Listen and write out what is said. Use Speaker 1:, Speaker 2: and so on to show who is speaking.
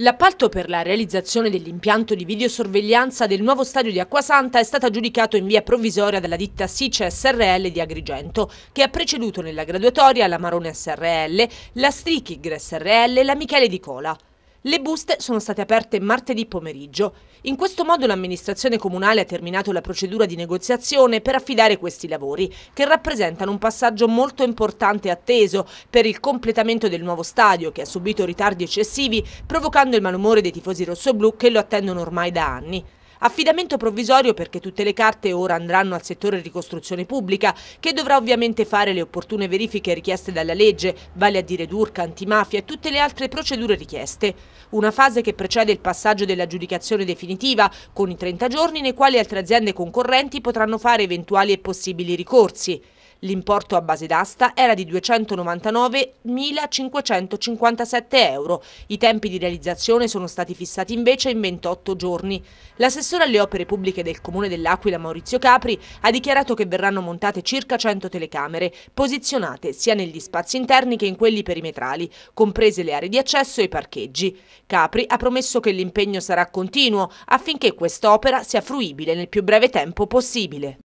Speaker 1: L'appalto per la realizzazione dell'impianto di videosorveglianza del nuovo stadio di Acquasanta è stato aggiudicato in via provvisoria dalla ditta SICE SRL di Agrigento, che ha preceduto nella graduatoria la Marone SRL, la Strichig SRL e la Michele Di Cola. Le buste sono state aperte martedì pomeriggio. In questo modo l'amministrazione comunale ha terminato la procedura di negoziazione per affidare questi lavori, che rappresentano un passaggio molto importante e atteso per il completamento del nuovo stadio, che ha subito ritardi eccessivi, provocando il malumore dei tifosi rossoblù che lo attendono ormai da anni. Affidamento provvisorio perché tutte le carte ora andranno al settore ricostruzione pubblica, che dovrà ovviamente fare le opportune verifiche richieste dalla legge, vale a dire d'urca, antimafia e tutte le altre procedure richieste. Una fase che precede il passaggio dell'aggiudicazione definitiva, con i 30 giorni nei quali altre aziende concorrenti potranno fare eventuali e possibili ricorsi. L'importo a base d'asta era di 299.557 euro. I tempi di realizzazione sono stati fissati invece in 28 giorni. L'assessore alle opere pubbliche del Comune dell'Aquila Maurizio Capri ha dichiarato che verranno montate circa 100 telecamere, posizionate sia negli spazi interni che in quelli perimetrali, comprese le aree di accesso e i parcheggi. Capri ha promesso che l'impegno sarà continuo affinché quest'opera sia fruibile nel più breve tempo possibile.